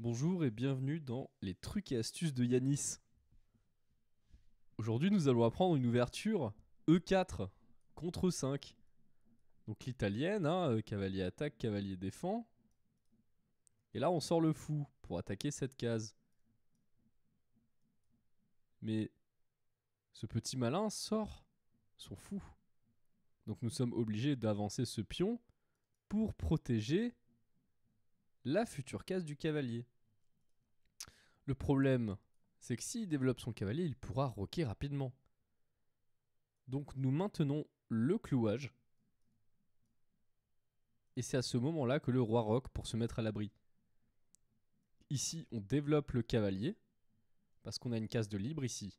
Bonjour et bienvenue dans les trucs et astuces de Yanis. Aujourd'hui, nous allons apprendre une ouverture E4 contre 5. Donc l'italienne, hein, euh, cavalier attaque, cavalier défend. Et là, on sort le fou pour attaquer cette case. Mais ce petit malin sort son fou. Donc nous sommes obligés d'avancer ce pion pour protéger la future case du cavalier. Le problème, c'est que s'il développe son cavalier, il pourra roquer rapidement. Donc nous maintenons le clouage. Et c'est à ce moment-là que le roi roque pour se mettre à l'abri. Ici, on développe le cavalier, parce qu'on a une case de libre ici.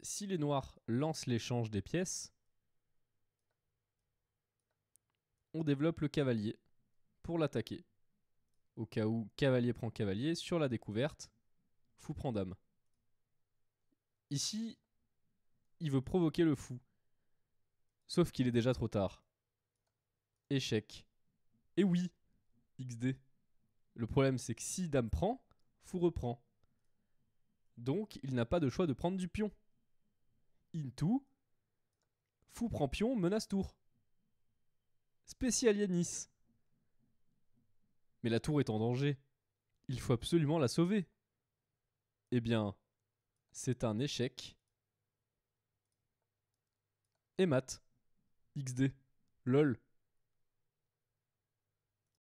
Si les noirs lancent l'échange des pièces, on développe le cavalier pour l'attaquer. Au cas où cavalier prend cavalier, sur la découverte, fou prend dame. Ici, il veut provoquer le fou. Sauf qu'il est déjà trop tard. Échec. Et oui, XD. Le problème c'est que si dame prend, fou reprend. Donc il n'a pas de choix de prendre du pion. Into, fou prend pion, menace tour. Spécial Nice. Mais la tour est en danger. Il faut absolument la sauver. Eh bien, c'est un échec. Et Matt. XD. LOL.